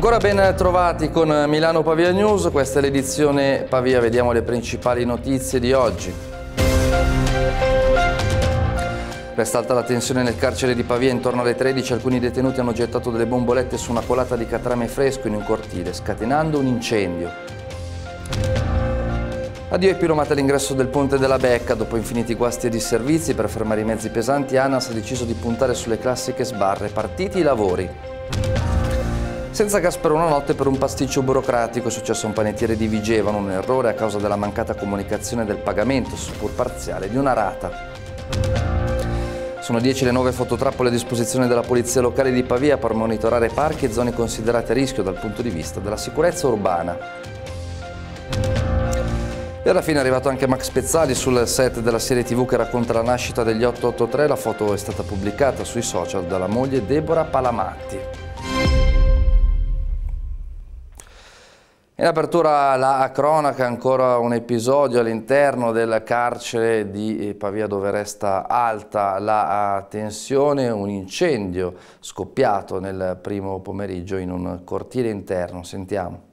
Ancora ben trovati con Milano Pavia News, questa è l'edizione Pavia, vediamo le principali notizie di oggi. Resta alta la tensione nel carcere di Pavia, intorno alle 13 alcuni detenuti hanno gettato delle bombolette su una colata di catrame fresco in un cortile, scatenando un incendio. Addio ai piromati all'ingresso del ponte della Becca, dopo infiniti guasti e disservizi per fermare i mezzi pesanti, ANAS ha deciso di puntare sulle classiche sbarre, partiti i lavori. Senza gas una notte per un pasticcio burocratico è successo a un panettiere di Vigevano, un errore a causa della mancata comunicazione del pagamento, seppur parziale, di una rata. Sono 10 le nuove fototrappole a disposizione della Polizia Locale di Pavia per monitorare parchi e zone considerate a rischio dal punto di vista della sicurezza urbana. E alla fine è arrivato anche Max Pezzali sul set della serie tv che racconta la nascita degli 883. La foto è stata pubblicata sui social dalla moglie Deborah Palamatti. In apertura la cronaca, ancora un episodio all'interno del carcere di eh, Pavia dove resta alta la tensione, un incendio scoppiato nel primo pomeriggio in un cortile interno, sentiamo.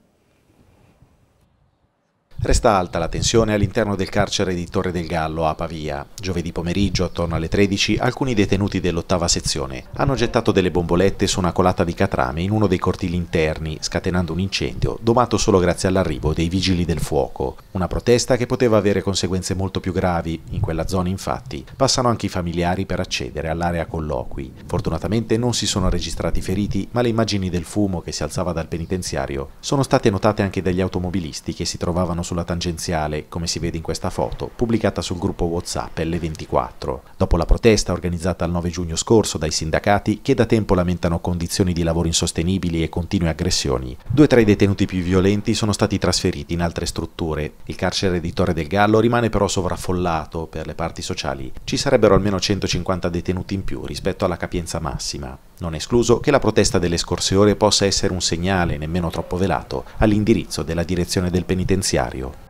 Resta alta la tensione all'interno del carcere di Torre del Gallo a Pavia. Giovedì pomeriggio, attorno alle 13, alcuni detenuti dell'ottava sezione hanno gettato delle bombolette su una colata di catrame in uno dei cortili interni, scatenando un incendio, domato solo grazie all'arrivo dei vigili del fuoco. Una protesta che poteva avere conseguenze molto più gravi. In quella zona, infatti, passano anche i familiari per accedere all'area colloqui. Fortunatamente non si sono registrati feriti, ma le immagini del fumo che si alzava dal penitenziario sono state notate anche dagli automobilisti che si trovavano sul sulla tangenziale, come si vede in questa foto, pubblicata sul gruppo WhatsApp L24. Dopo la protesta organizzata il 9 giugno scorso dai sindacati che da tempo lamentano condizioni di lavoro insostenibili e continue aggressioni, due tra i detenuti più violenti sono stati trasferiti in altre strutture. Il carcere di Torre del Gallo rimane però sovraffollato per le parti sociali. Ci sarebbero almeno 150 detenuti in più rispetto alla capienza massima. Non è escluso che la protesta delle scorse ore possa essere un segnale, nemmeno troppo velato, all'indirizzo della direzione del penitenziario.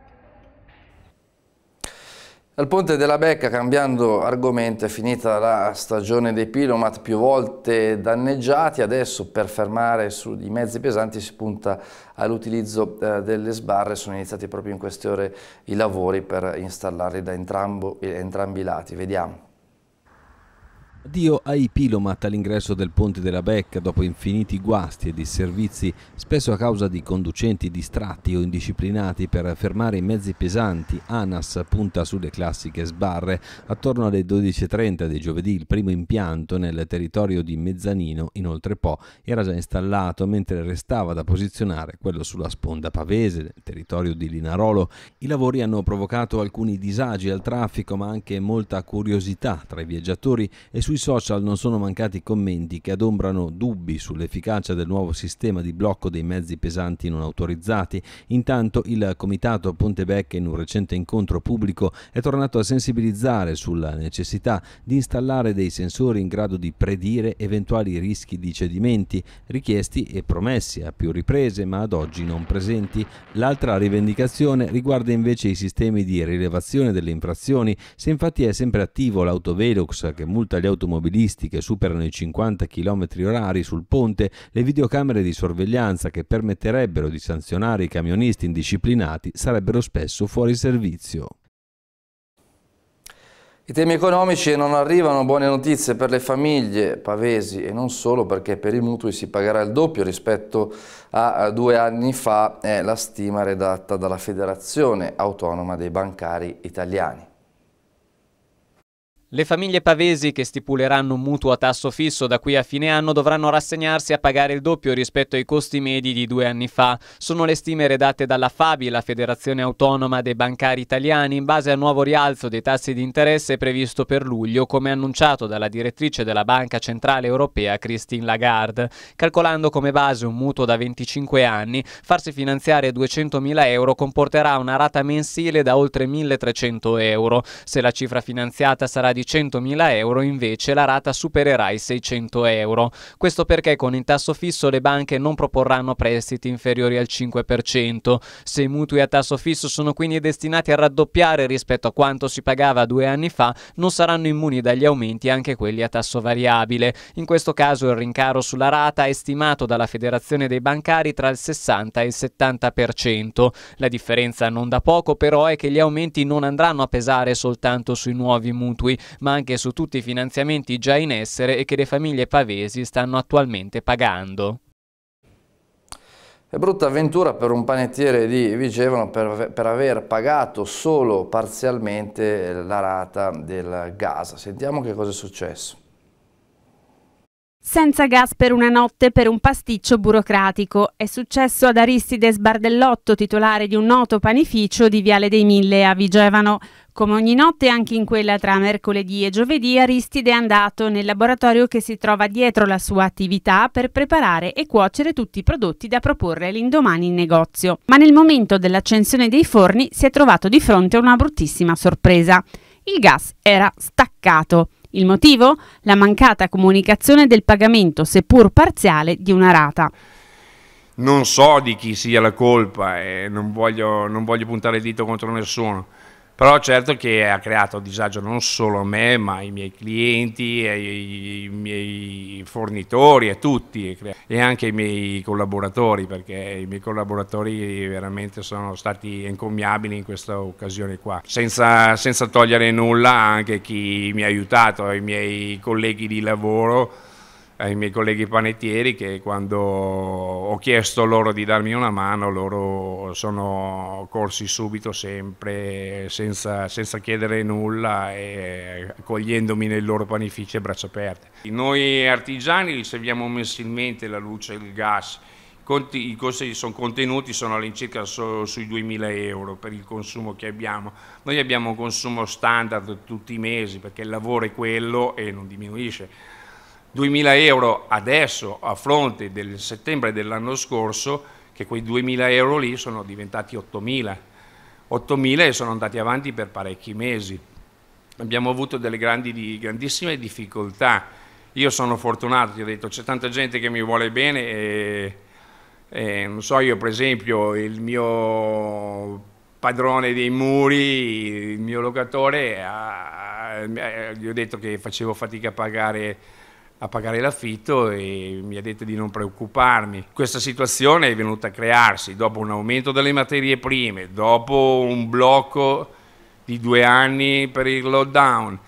Al Ponte della Becca, cambiando argomento, è finita la stagione dei pilomat più volte danneggiati, adesso per fermare su i mezzi pesanti si punta all'utilizzo eh, delle sbarre, sono iniziati proprio in queste ore i lavori per installarli da eh, entrambi i lati, vediamo. Dio ai Pilomat all'ingresso del ponte della Becca dopo infiniti guasti e disservizi, spesso a causa di conducenti distratti o indisciplinati per fermare i mezzi pesanti, ANAS punta sulle classiche sbarre. Attorno alle 12.30 di giovedì il primo impianto nel territorio di Mezzanino, inoltre Po, era già installato mentre restava da posizionare quello sulla sponda pavese, nel territorio di Linarolo. I lavori hanno provocato alcuni disagi al traffico ma anche molta curiosità tra i viaggiatori e sui sui social non sono mancati commenti che adombrano dubbi sull'efficacia del nuovo sistema di blocco dei mezzi pesanti non autorizzati. Intanto il Comitato Pontevecchia in un recente incontro pubblico è tornato a sensibilizzare sulla necessità di installare dei sensori in grado di predire eventuali rischi di cedimenti, richiesti e promessi a più riprese ma ad oggi non presenti. L'altra rivendicazione riguarda invece i sistemi di rilevazione delle infrazioni. Se infatti è sempre attivo l'autovelox che multa gli autovelox automobilistiche superano i 50 km orari sul ponte, le videocamere di sorveglianza che permetterebbero di sanzionare i camionisti indisciplinati sarebbero spesso fuori servizio. I temi economici non arrivano buone notizie per le famiglie pavesi e non solo perché per i mutui si pagherà il doppio rispetto a due anni fa è la stima redatta dalla Federazione Autonoma dei Bancari Italiani. Le famiglie pavesi che stipuleranno un mutuo a tasso fisso da qui a fine anno dovranno rassegnarsi a pagare il doppio rispetto ai costi medi di due anni fa. Sono le stime redatte dalla FABI, la Federazione Autonoma dei Bancari Italiani, in base al nuovo rialzo dei tassi di interesse previsto per luglio, come annunciato dalla direttrice della Banca Centrale Europea Christine Lagarde. Calcolando come base un mutuo da 25 anni, farsi finanziare 200.000 euro comporterà una rata mensile da oltre 1.300 euro. Se la cifra finanziata sarà di 100.000 euro invece la rata supererà i 600 euro. Questo perché con il tasso fisso le banche non proporranno prestiti inferiori al 5%. Se i mutui a tasso fisso sono quindi destinati a raddoppiare rispetto a quanto si pagava due anni fa, non saranno immuni dagli aumenti anche quelli a tasso variabile. In questo caso il rincaro sulla rata è stimato dalla Federazione dei Bancari tra il 60 e il 70%. La differenza non da poco però è che gli aumenti non andranno a pesare soltanto sui nuovi mutui, ma anche su tutti i finanziamenti già in essere e che le famiglie pavesi stanno attualmente pagando. È brutta avventura per un panettiere di Vigevano per, per, aver pagato solo parzialmente la rata del gas. Sentiamo che cosa è successo. Senza gas per una notte per un pasticcio burocratico. È successo ad Aristide Sbardellotto, titolare di un noto panificio di Viale dei Mille a Vigevano. Come ogni notte, anche in quella tra mercoledì e giovedì, Aristide è andato nel laboratorio che si trova dietro la sua attività per preparare e cuocere tutti i prodotti da proporre l'indomani in negozio. Ma nel momento dell'accensione dei forni si è trovato di fronte a una bruttissima sorpresa. Il gas era staccato. Il motivo? La mancata comunicazione del pagamento, seppur parziale, di una rata. Non so di chi sia la colpa e non voglio, non voglio puntare il dito contro nessuno però certo che ha creato disagio non solo a me ma ai miei clienti, ai, ai miei fornitori, a tutti e anche ai miei collaboratori perché i miei collaboratori veramente sono stati encomiabili in questa occasione qua, senza, senza togliere nulla anche chi mi ha aiutato, i miei colleghi di lavoro ai miei colleghi panettieri che quando ho chiesto loro di darmi una mano loro sono corsi subito sempre senza, senza chiedere nulla e accogliendomi nel loro panificio a braccia aperte. Noi artigiani riceviamo mensilmente la luce e il gas i costi sono contenuti sono all'incirca sui 2.000 euro per il consumo che abbiamo. Noi abbiamo un consumo standard tutti i mesi perché il lavoro è quello e non diminuisce 2.000 euro adesso a fronte del settembre dell'anno scorso, che quei 2.000 euro lì sono diventati 8.000. 8.000 e sono andati avanti per parecchi mesi. Abbiamo avuto delle grandi, grandissime difficoltà. Io sono fortunato, ti ho detto, c'è tanta gente che mi vuole bene e, e non so, io per esempio il mio padrone dei muri, il mio locatore, ha, gli ho detto che facevo fatica a pagare a pagare l'affitto e mi ha detto di non preoccuparmi. Questa situazione è venuta a crearsi dopo un aumento delle materie prime, dopo un blocco di due anni per il lockdown.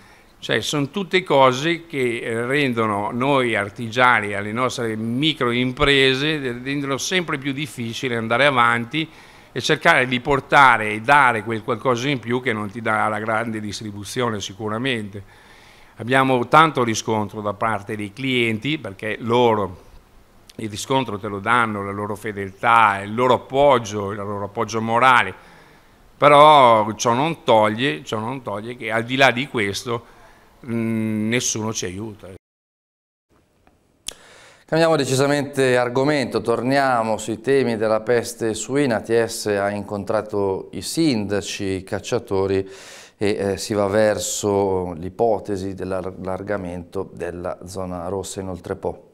Cioè, sono tutte cose che eh, rendono noi artigiani, alle nostre microimprese, rendono sempre più difficile andare avanti e cercare di portare e dare quel qualcosa in più che non ti dà la grande distribuzione sicuramente. Abbiamo tanto riscontro da parte dei clienti perché loro il riscontro te lo danno, la loro fedeltà, il loro appoggio, il loro appoggio morale, però ciò non toglie, ciò non toglie che al di là di questo mm, nessuno ci aiuta. Cambiamo decisamente argomento, torniamo sui temi della peste suina. TS ha incontrato i sindaci, i cacciatori e eh, si va verso l'ipotesi dell'allargamento della zona rossa inoltre po'.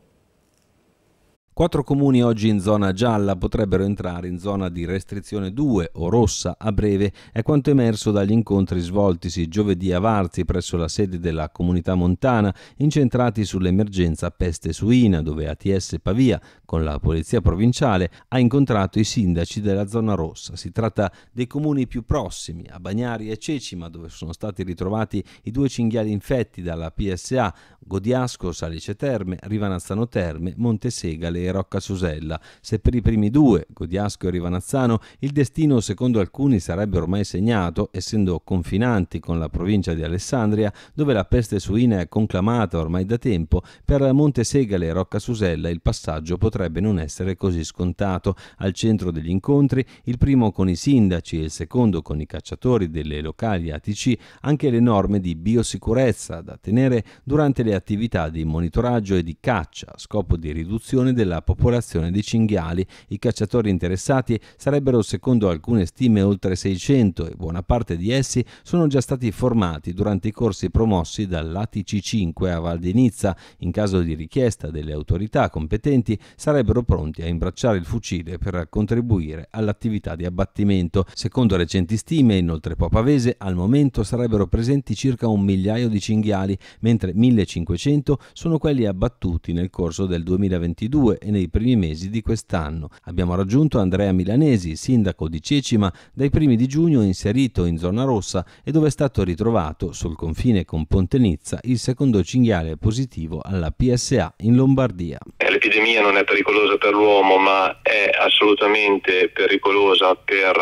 Quattro comuni oggi in zona gialla potrebbero entrare in zona di restrizione 2 o rossa a breve, è quanto emerso dagli incontri svoltisi giovedì a Varzi presso la sede della comunità montana, incentrati sull'emergenza peste suina, dove ATS Pavia, con la polizia provinciale, ha incontrato i sindaci della zona rossa. Si tratta dei comuni più prossimi, a Bagnari e Cecima, dove sono stati ritrovati i due cinghiali infetti dalla PSA, Godiasco, Salice Terme, Rivanazzano Terme, Montesegale e Rocca Susella. Se per i primi due, Godiasco e Rivanazzano, il destino secondo alcuni sarebbe ormai segnato, essendo confinanti con la provincia di Alessandria, dove la peste suina è conclamata ormai da tempo, per Monte Segale e Rocca Susella il passaggio potrebbe non essere così scontato. Al centro degli incontri, il primo con i sindaci e il secondo con i cacciatori delle locali ATC, anche le norme di biosicurezza da tenere durante le attività di monitoraggio e di caccia a scopo di riduzione della della popolazione di cinghiali. I cacciatori interessati sarebbero secondo alcune stime oltre 600 e buona parte di essi sono già stati formati durante i corsi promossi dall'ATC 5 a Val di Nizza. In caso di richiesta delle autorità competenti sarebbero pronti a imbracciare il fucile per contribuire all'attività di abbattimento. Secondo recenti stime, inoltre Papavese al momento sarebbero presenti circa un migliaio di cinghiali, mentre 1500 sono quelli abbattuti nel corso del 2022 e nei primi mesi di quest'anno. Abbiamo raggiunto Andrea Milanesi, sindaco di Cecima, dai primi di giugno inserito in zona rossa e dove è stato ritrovato sul confine con Pontenizza il secondo cinghiale positivo alla PSA in Lombardia. Eh, l'epidemia non è pericolosa per l'uomo ma è assolutamente pericolosa per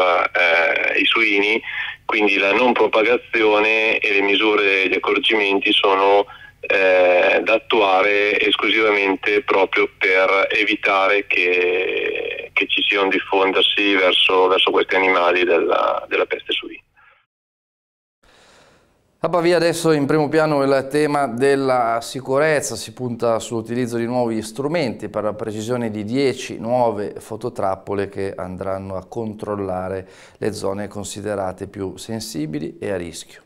eh, i suini, quindi la non propagazione e le misure, di accorgimenti sono eh, da attuare esclusivamente proprio per evitare che, che ci sia un diffondersi verso, verso questi animali della, della peste suina. A Pavia adesso in primo piano il tema della sicurezza, si punta sull'utilizzo di nuovi strumenti per la precisione di 10 nuove fototrappole che andranno a controllare le zone considerate più sensibili e a rischio.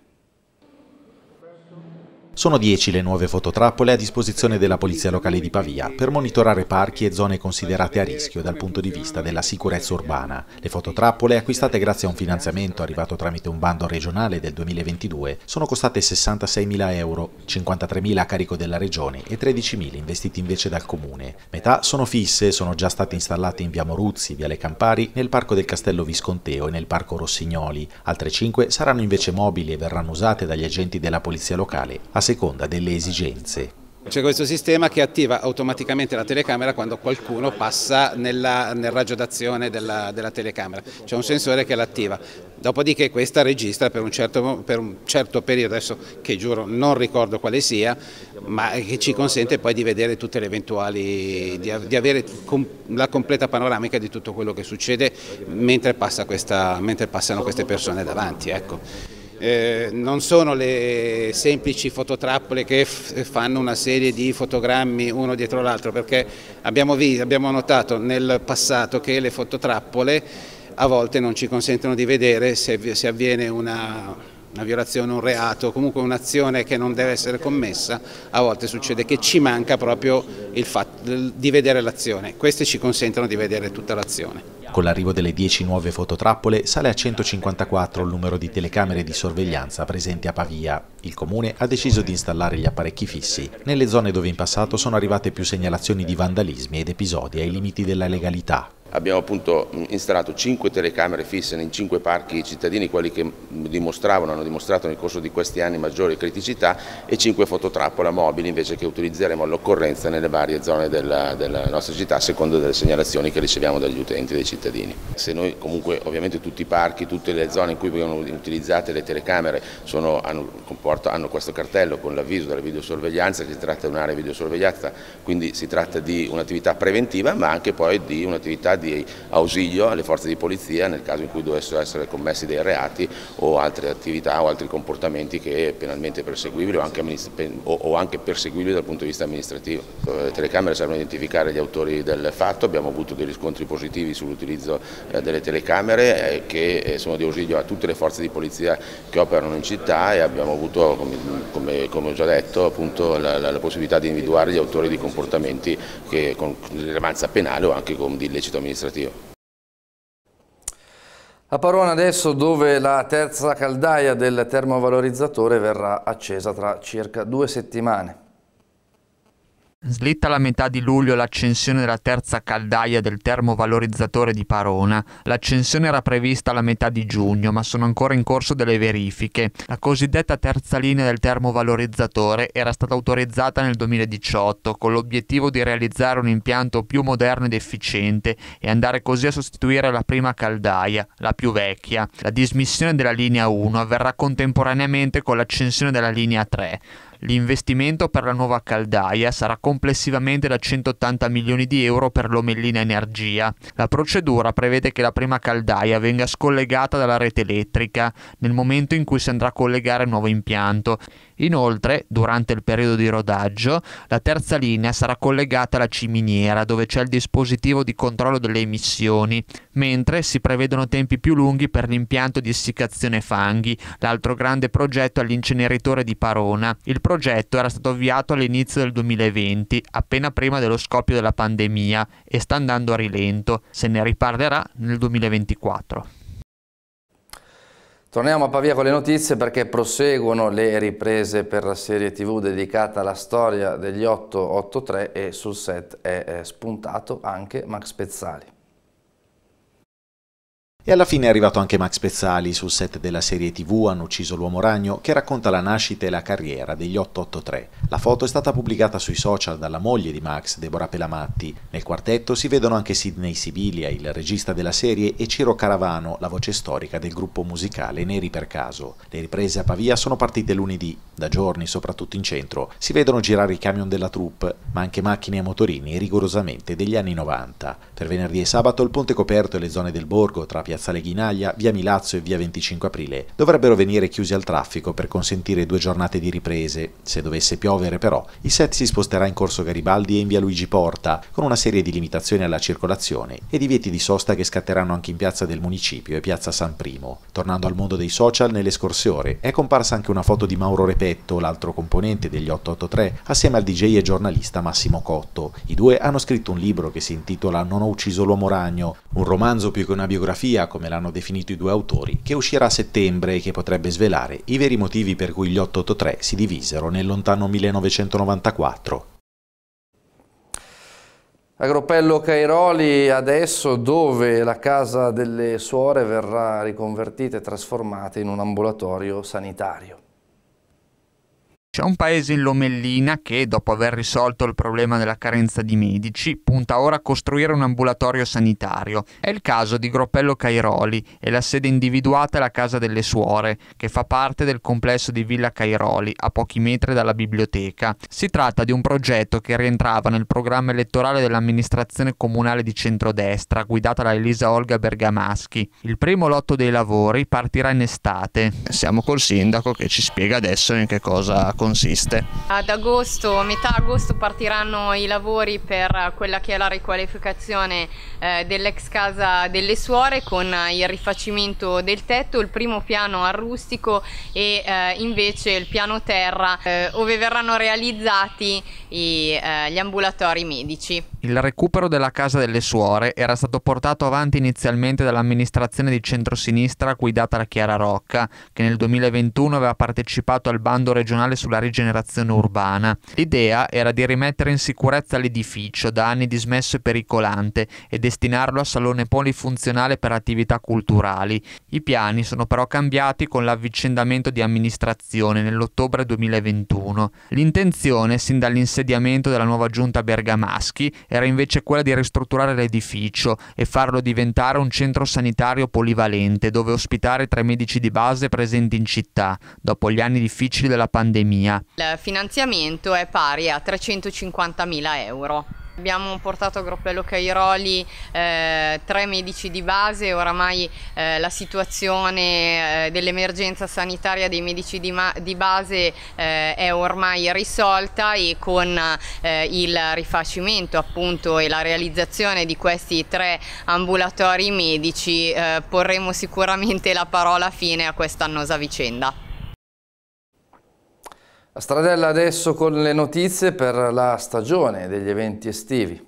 Sono 10 le nuove fototrappole a disposizione della Polizia Locale di Pavia per monitorare parchi e zone considerate a rischio dal punto di vista della sicurezza urbana. Le fototrappole, acquistate grazie a un finanziamento arrivato tramite un bando regionale del 2022, sono costate 66.000 euro, 53.000 a carico della Regione e 13.000 investiti invece dal Comune. Metà sono fisse e sono già state installate in via Moruzzi, via Le Campari, nel Parco del Castello Visconteo e nel Parco Rossignoli. Altre 5 saranno invece mobili e verranno usate dagli agenti della Polizia Locale a seconda delle esigenze. C'è questo sistema che attiva automaticamente la telecamera quando qualcuno passa nella, nel raggio d'azione della, della, telecamera. C'è un sensore che l'attiva. Dopodiché questa registra per un, certo, per un certo periodo, adesso che giuro non ricordo quale sia, ma che ci consente poi di vedere tutte le eventuali, di, di avere la completa panoramica di tutto quello che succede mentre, passa questa, mentre passano queste persone davanti. Ecco. Eh, non sono le semplici fototrappole che fanno una serie di fotogrammi uno dietro l'altro perché abbiamo, visto, abbiamo notato nel passato che le fototrappole a volte non ci consentono di vedere se, se avviene una una violazione, un reato, comunque un'azione che non deve essere commessa, a volte succede che ci manca proprio il fatto di vedere l'azione. Queste ci consentono di vedere tutta l'azione. Con l'arrivo delle 10 nuove fototrappole sale a 154 il numero di telecamere di sorveglianza presenti a Pavia. Il comune ha deciso di installare gli apparecchi fissi nelle zone dove in passato sono arrivate più segnalazioni di vandalismi ed episodi ai limiti della legalità, Abbiamo appunto installato 5 telecamere fisse in 5 parchi cittadini, quelli che dimostravano, hanno dimostrato nel corso di questi anni maggiori criticità e 5 fototrappola mobili invece che utilizzeremo all'occorrenza nelle varie zone della, della, nostra città a seconda delle segnalazioni che riceviamo dagli utenti, e dai cittadini. Se noi comunque ovviamente tutti i parchi, tutte le zone in cui vengono utilizzate le telecamere sono, hanno, hanno, questo cartello con l'avviso della videosorveglianza che si tratta di un'area videosorvegliata, quindi si tratta di un'attività preventiva ma anche poi di un'attività di ausilio alle forze di polizia nel caso in cui dovessero essere commessi dei reati o altre attività o altri comportamenti che è penalmente perseguibili o anche, o anche perseguibili dal punto di vista amministrativo. Le eh, telecamere servono a identificare gli autori del fatto, abbiamo avuto dei riscontri positivi sull'utilizzo eh, delle telecamere eh, che sono di ausilio a tutte le forze di polizia che operano in città e abbiamo avuto, come, come ho già detto, appunto, la, la, la, possibilità di individuare gli autori di comportamenti che, con rilevanza penale o anche con di illecito amministrativo amministrativo. A Parona adesso dove la terza caldaia del termovalorizzatore verrà accesa tra circa due settimane. Slitta alla metà di luglio l'accensione della terza caldaia del termovalorizzatore di Parona. L'accensione era prevista alla metà di giugno, ma sono ancora in corso delle verifiche. La cosiddetta terza linea del termovalorizzatore era stata autorizzata nel 2018 con l'obiettivo di realizzare un impianto più moderno ed efficiente e andare così a sostituire la prima caldaia, la più vecchia. La dismissione della linea 1 avverrà contemporaneamente con l'accensione della linea 3. L'investimento per la nuova caldaia sarà complessivamente da 180 milioni di euro per l'Omellina Energia. La procedura prevede che la prima caldaia venga scollegata dalla rete elettrica nel momento in cui si andrà a collegare il nuovo impianto Inoltre, durante il periodo di rodaggio, la terza linea sarà collegata alla ciminiera dove c'è il dispositivo di controllo delle emissioni, mentre si prevedono tempi più lunghi per l'impianto di essiccazione fanghi, l'altro grande progetto all'inceneritore di Parona. Il progetto era stato avviato all'inizio del 2020, appena prima dello scoppio della pandemia, e sta andando a rilento. Se ne riparlerà nel 2024. Torniamo a Pavia con le notizie perché proseguono le riprese per la serie tv dedicata alla storia degli 883 e sul set è eh, spuntato anche Max Pezzali. E alla fine è arrivato anche Max Pezzali sul set della serie TV Hanno ucciso l'uomo ragno che racconta la nascita e la carriera degli 883. La foto è stata pubblicata sui social dalla moglie di Max, Deborah Pelamatti. Nel quartetto si vedono anche Sidney Sibilia, il regista della serie, e Ciro Caravano, la voce storica del gruppo musicale Neri per caso. Le riprese a Pavia sono partite lunedì, da giorni soprattutto in centro. Si vedono girare i camion della troupe, ma anche macchine e motorini rigorosamente degli anni 90. Per venerdì e sabato il ponte coperto e le zone del borgo tra Piazza Piazzale Ghinaglia, Via Milazzo e Via 25 Aprile, dovrebbero venire chiusi al traffico per consentire due giornate di riprese. Se dovesse piovere però, il set si sposterà in Corso Garibaldi e in Via Luigi Porta, con una serie di limitazioni alla circolazione e divieti di sosta che scatteranno anche in Piazza del Municipio e Piazza San Primo. Tornando al mondo dei social, nelle scorse ore è comparsa anche una foto di Mauro Repetto, l'altro componente degli 883, assieme al DJ e giornalista Massimo Cotto. I due hanno scritto un libro che si intitola Non ho ucciso l'uomo ragno, un romanzo più che una biografia come l'hanno definito i due autori, che uscirà a settembre e che potrebbe svelare i veri motivi per cui gli 883 si divisero nel lontano 1994. A Groppello Cairoli adesso dove la casa delle suore verrà riconvertita e trasformata in un ambulatorio sanitario. C'è un paese in Lomellina che, dopo aver risolto il problema della carenza di medici, punta ora a costruire un ambulatorio sanitario. È il caso di Groppello Cairoli e la sede individuata è la Casa delle Suore, che fa parte del complesso di Villa Cairoli, a pochi metri dalla biblioteca. Si tratta di un progetto che rientrava nel programma elettorale dell'amministrazione comunale di centrodestra, guidata da Elisa Olga Bergamaschi. Il primo lotto dei lavori partirà in estate. Siamo col sindaco che ci spiega adesso in che cosa consiste consiste. Ad agosto, metà agosto partiranno i lavori per quella che è la riqualificazione eh, dell'ex casa delle suore con il rifacimento del tetto, il primo piano al rustico e eh, invece il piano terra eh, dove verranno realizzati i, eh, gli ambulatori medici. Il recupero della casa delle suore era stato portato avanti inizialmente dall'amministrazione di centrosinistra guidata da Chiara Rocca, che nel 2021 aveva partecipato al bando regionale sulla sulla rigenerazione urbana. L'idea era di rimettere in sicurezza l'edificio da anni dismesso e pericolante e destinarlo a salone polifunzionale per attività culturali. I piani sono però cambiati con l'avvicendamento di amministrazione nell'ottobre 2021. L'intenzione, sin dall'insediamento della nuova giunta bergamaschi, era invece quella di ristrutturare l'edificio e farlo diventare un centro sanitario polivalente dove ospitare tre medici di base presenti in città, dopo gli anni difficili della pandemia Romagna. Il finanziamento è pari a 350.000 euro. Abbiamo portato a Groppello Cairoli eh, tre medici di base, oramai eh, la situazione eh, dell'emergenza sanitaria dei medici di, di base eh, è ormai risolta e con eh, il rifacimento appunto e la realizzazione di questi tre ambulatori medici eh, porremo sicuramente la parola fine a questa annosa vicenda. La stradella adesso con le notizie per la stagione degli eventi estivi.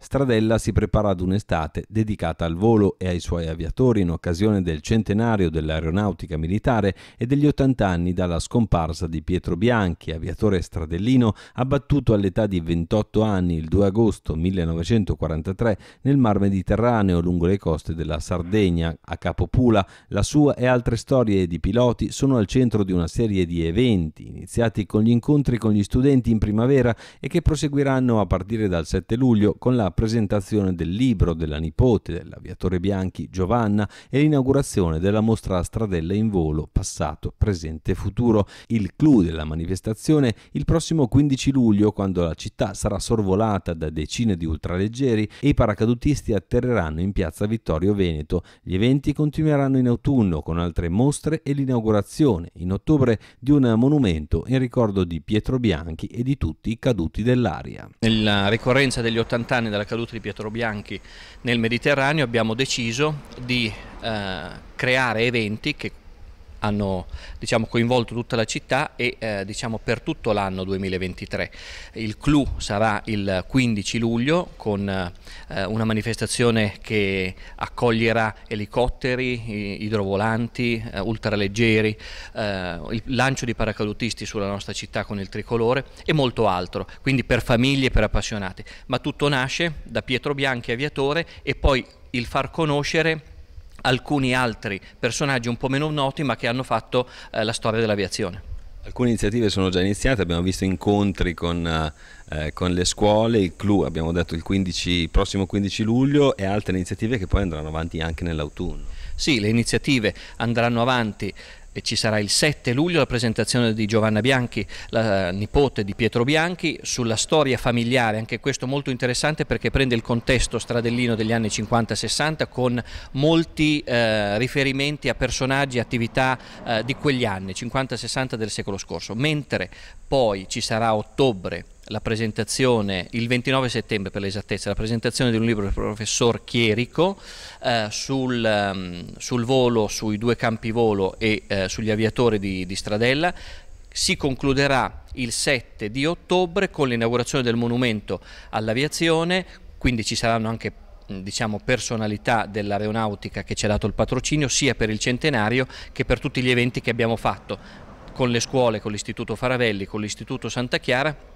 Stradella si prepara ad un'estate dedicata al volo e ai suoi aviatori in occasione del centenario dell'aeronautica militare e degli 80 anni dalla scomparsa di Pietro Bianchi, aviatore stradellino abbattuto all'età di 28 anni il 2 agosto 1943 nel Mar Mediterraneo lungo le coste della Sardegna, a Capopula. La sua e altre storie di piloti sono al centro di una serie di eventi iniziati con gli incontri con gli studenti in primavera e che proseguiranno a partire dal 7 luglio con la presentazione del libro della nipote dell'aviatore Bianchi Giovanna e l'inaugurazione della mostra Stradella in volo passato, presente e futuro. Il clou della manifestazione il prossimo 15 luglio quando la città sarà sorvolata da decine di ultraleggeri e i paracadutisti atterreranno in piazza Vittorio Veneto. Gli eventi continueranno in autunno con altre mostre e l'inaugurazione in ottobre di un monumento in ricordo di Pietro Bianchi e di tutti i caduti dell'aria. Nella ricorrenza degli 80 anni della della caduta di Pietro Bianchi nel Mediterraneo abbiamo deciso di eh, creare eventi che hanno diciamo, coinvolto tutta la città e eh, diciamo, per tutto l'anno 2023. Il clou sarà il 15 luglio con eh, una manifestazione che accoglierà elicotteri, idrovolanti, eh, ultraleggeri, eh, il lancio di paracadutisti sulla nostra città con il tricolore e molto altro, quindi per famiglie e per appassionati. Ma tutto nasce da Pietro Bianchi Aviatore e poi il far conoscere alcuni altri personaggi un po' meno noti ma che hanno fatto eh, la storia dell'aviazione. Alcune iniziative sono già iniziate, abbiamo visto incontri con, eh, eh con le scuole, il clou abbiamo detto il 15, prossimo 15 luglio e altre iniziative che poi andranno avanti anche nell'autunno. Sì, le iniziative andranno avanti e ci sarà il 7 luglio la presentazione di Giovanna Bianchi, la nipote di Pietro Bianchi, sulla storia familiare, anche questo molto interessante perché prende il contesto stradellino degli anni 50-60 con molti eh, riferimenti a personaggi e attività eh, di quegli anni, 50-60 del secolo scorso, mentre poi ci sarà a ottobre la presentazione, il 29 settembre per l'esattezza, la presentazione di un libro del professor Chierico eh, sul, um, sul, volo, sui due campi volo e eh, sugli aviatori di, di Stradella, si concluderà il 7 di ottobre con l'inaugurazione del monumento all'aviazione, quindi ci saranno anche diciamo, personalità dell'aeronautica che ci ha dato il patrocinio sia per il centenario che per tutti gli eventi che abbiamo fatto con le scuole, con l'Istituto Faravelli, con l'Istituto Santa Chiara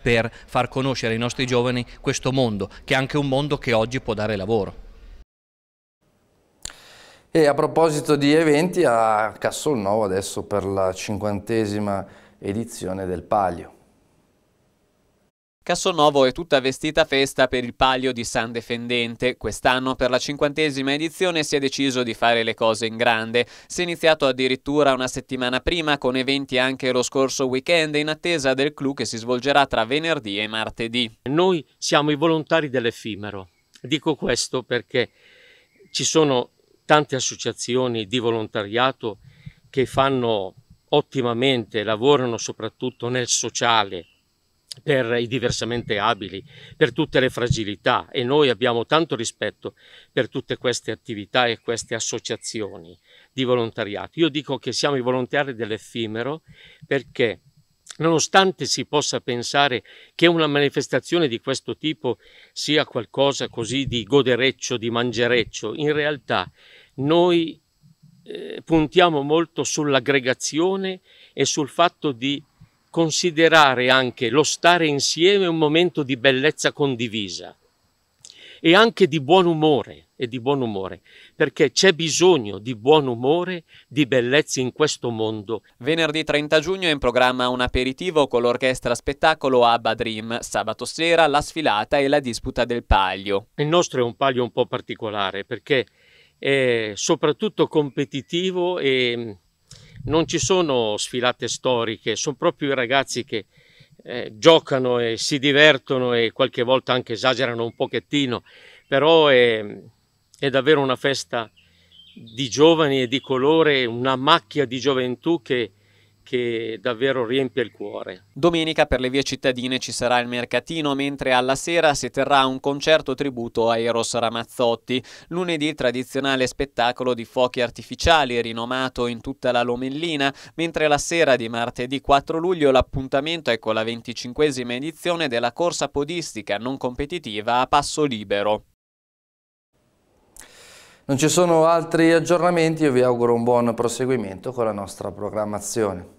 per far conoscere ai nostri giovani questo mondo, che è anche un mondo che oggi può dare lavoro. E a proposito di eventi, a Cassolnovo adesso per la cinquantesima edizione del Palio. Cassonovo è tutta vestita a festa per il palio di San Defendente. Quest'anno per la cinquantesima edizione si è deciso di fare le cose in grande. Si è iniziato addirittura una settimana prima con eventi anche lo scorso weekend in attesa del clou che si svolgerà tra venerdì e martedì. Noi siamo i volontari dell'effimero. Dico questo perché ci sono tante associazioni di volontariato che fanno ottimamente, lavorano soprattutto nel sociale per i diversamente abili, per tutte le fragilità e noi abbiamo tanto rispetto per tutte queste attività e queste associazioni di volontariato. Io dico che siamo i volontari dell'effimero perché nonostante si possa pensare che una manifestazione di questo tipo sia qualcosa così di godereccio, di mangereccio, in realtà noi eh, puntiamo molto sull'aggregazione e sul fatto di considerare anche lo stare insieme un momento di bellezza condivisa e anche di buon umore, e di buon umore, perché c'è bisogno di buon umore, di bellezza in questo mondo. Venerdì 30 giugno è in programma un aperitivo con l'orchestra spettacolo Abba Dream, sabato sera la sfilata e la disputa del palio. Il nostro è un palio un po' particolare perché è soprattutto competitivo e non ci sono sfilate storiche, sono proprio i ragazzi che eh, giocano e si divertono e qualche volta anche esagerano un pochettino, però è, è davvero una festa di giovani e di colore, una macchia di gioventù che che davvero riempie il cuore. Domenica per le vie cittadine ci sarà il mercatino, mentre alla sera si terrà un concerto tributo a Eros Ramazzotti. Lunedì il tradizionale spettacolo di fuochi artificiali rinomato in tutta la Lomellina, mentre la sera di martedì 4 luglio l'appuntamento è con la 25 edizione della corsa podistica non competitiva a passo libero. Non ci sono altri aggiornamenti, io vi auguro un buon proseguimento con la nostra programmazione.